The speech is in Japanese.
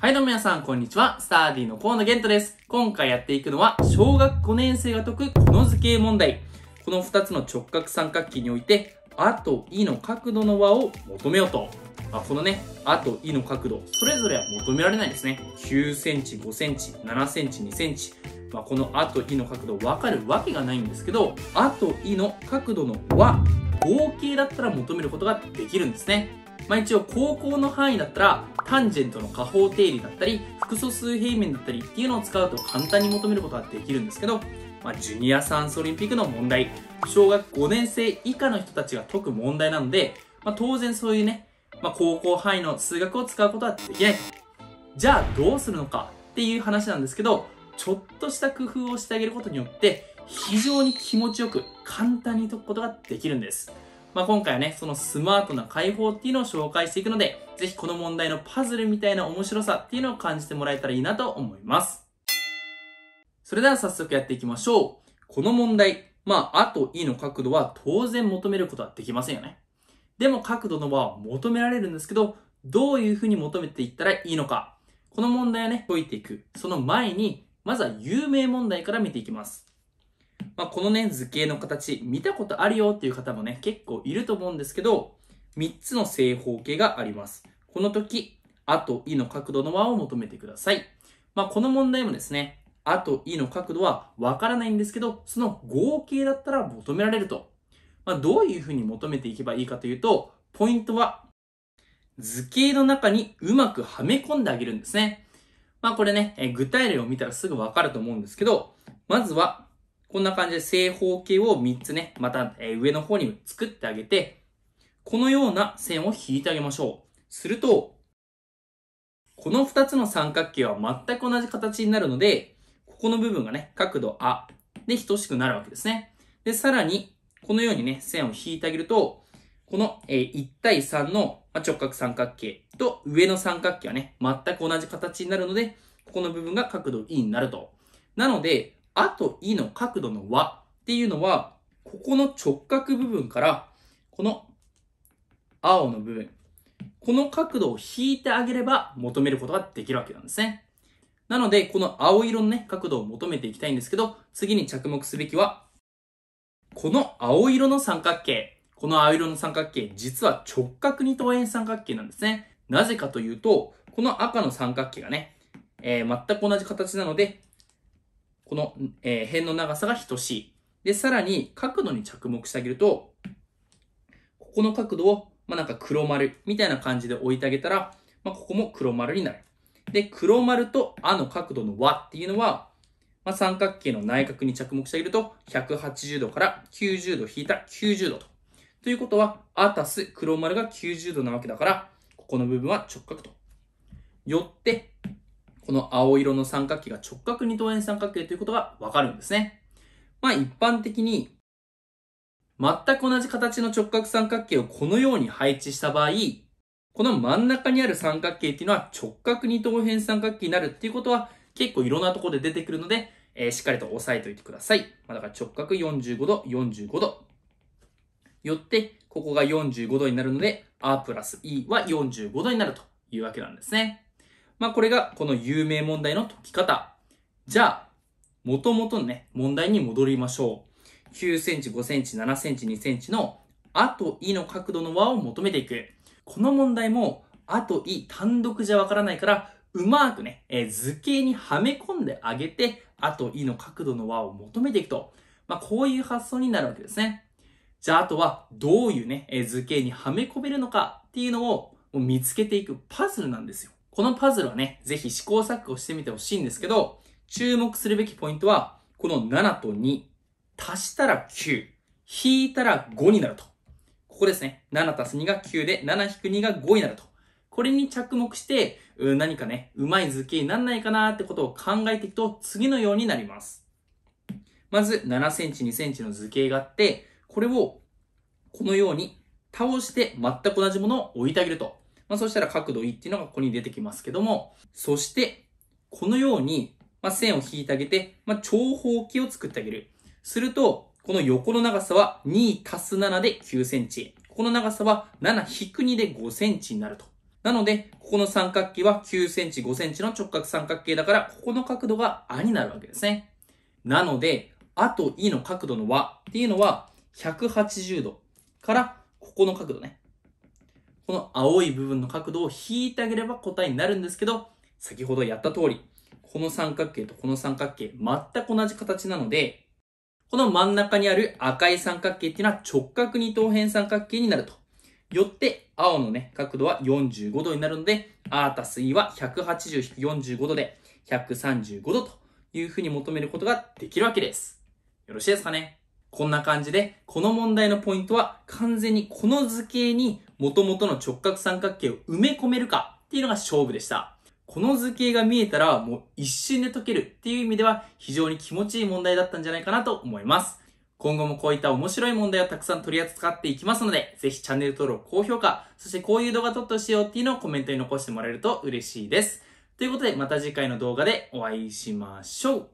はい、どうも皆さん、こんにちは。スターディの河野玄斗です。今回やっていくのは、小学5年生が解くこの図形問題。この2つの直角三角形において、あといの角度の和を求めようと。あこのね、あといの角度、それぞれは求められないですね。9センチ、5センチ、7センチ、2センチ。まあ、このあといの角度、わかるわけがないんですけど、あといの角度の和、合計だったら求めることができるんですね。まあ、一応高校の範囲だったらタンジェントの下方定理だったり複素数平面だったりっていうのを使うと簡単に求めることができるんですけど、まあ、ジュニアサンスオリンピックの問題小学5年生以下の人たちが解く問題なので、まあ、当然そういうね、まあ、高校範囲の数学を使うことはできないじゃあどうするのかっていう話なんですけどちょっとした工夫をしてあげることによって非常に気持ちよく簡単に解くことができるんです。まあ、今回はね、そのスマートな解放っていうのを紹介していくので、ぜひこの問題のパズルみたいな面白さっていうのを感じてもらえたらいいなと思います。それでは早速やっていきましょう。この問題、まあ、あと E の角度は当然求めることはできませんよね。でも角度の和は求められるんですけど、どういうふうに求めていったらいいのか。この問題をね、解いていく。その前に、まずは有名問題から見ていきます。まあ、このね、図形の形、見たことあるよっていう方もね、結構いると思うんですけど、3つの正方形があります。この時、あといの角度の和を求めてください。まあ、この問題もですね、あといの角度はわからないんですけど、その合計だったら求められると。まあ、どういうふうに求めていけばいいかというと、ポイントは、図形の中にうまくはめ込んであげるんですね。まあこれね、え具体例を見たらすぐわかると思うんですけど、まずはこんな感じで正方形を3つね、また、え上の方に作ってあげて、このような線を引いてあげましょう。すると、この2つの三角形は全く同じ形になるので、ここの部分がね、角度あで等しくなるわけですね。で、さらに、このようにね、線を引いてあげると、この、え1対3の直角三角形と上の三角形はね、全く同じ形になるので、ここの部分が角度 E になると。なので、あといの角度の和っていうのは、ここの直角部分から、この青の部分、この角度を引いてあげれば求めることができるわけなんですね。なので、この青色のね、角度を求めていきたいんですけど、次に着目すべきは、この青色の三角形。この青色の三角形、実は直角二等辺三角形なんですね。なぜかというと、この赤の三角形がね、えー、全く同じ形なので、この、えー、辺の長さが等しい。で、さらに角度に着目してあげると、ここの角度を、まあ、なんか黒丸みたいな感じで置いてあげたら、まあ、ここも黒丸になる。で、黒丸とあの角度の和っていうのは、まあ、三角形の内角に着目してあげると、180度から90度引いた90度と。ということは、あたす黒丸が90度なわけだから、ここの部分は直角と。よって、この青色の三角形が直角二等辺三角形ということがわかるんですね。まあ一般的に、全く同じ形の直角三角形をこのように配置した場合、この真ん中にある三角形っていうのは直角二等辺三角形になるっていうことは結構いろんなところで出てくるので、えー、しっかりと押さえておいてください。まあ、だから直角45度、45度。よって、ここが45度になるので、r プラス e は45度になるというわけなんですね。まあこれがこの有名問題の解き方。じゃあ、元々のね、問題に戻りましょう。9センチ、5センチ、7センチ、2センチのあといの角度の和を求めていく。この問題もあとい単独じゃわからないから、うまくね、えー、図形にはめ込んであげて、あといの角度の和を求めていくと。まあ、こういう発想になるわけですね。じゃあ、あとはどういうね、えー、図形にはめ込めるのかっていうのを見つけていくパズルなんですよ。このパズルはね、ぜひ試行錯誤してみてほしいんですけど、注目するべきポイントは、この7と2、足したら9、引いたら5になると。ここですね。7足す2が9で、7引く2が5になると。これに着目して、何かね、うまい図形になんないかなってことを考えていくと、次のようになります。まず、7センチ、2センチの図形があって、これを、このように倒して全く同じものを置いてあげると。まあ、そしたら角度いっていうのがここに出てきますけども、そして、このように、まあ、線を引いてあげて、まあ、長方形を作ってあげる。すると、この横の長さは2足す7で9センチ。ここの長さは7引く2で5センチになると。なので、ここの三角形は9センチ、5センチの直角三角形だから、ここの角度が A になるわけですね。なので、あと E の角度の和っていうのは、180度から、ここの角度ね、この青い部分の角度を引いてあげれば答えになるんですけど、先ほどやった通り、この三角形とこの三角形、全く同じ形なので、この真ん中にある赤い三角形っていうのは直角二等辺三角形になると。よって、青のね、角度は45度になるので、R たす E は180-45度で、135度というふうに求めることができるわけです。よろしいですかねこんな感じで、この問題のポイントは完全にこの図形に元々の直角三角形を埋め込めるかっていうのが勝負でした。この図形が見えたらもう一瞬で解けるっていう意味では非常に気持ちいい問題だったんじゃないかなと思います。今後もこういった面白い問題をたくさん取り扱っていきますので、ぜひチャンネル登録、高評価、そしてこういう動画撮ってほしいよっていうのをコメントに残してもらえると嬉しいです。ということでまた次回の動画でお会いしましょう。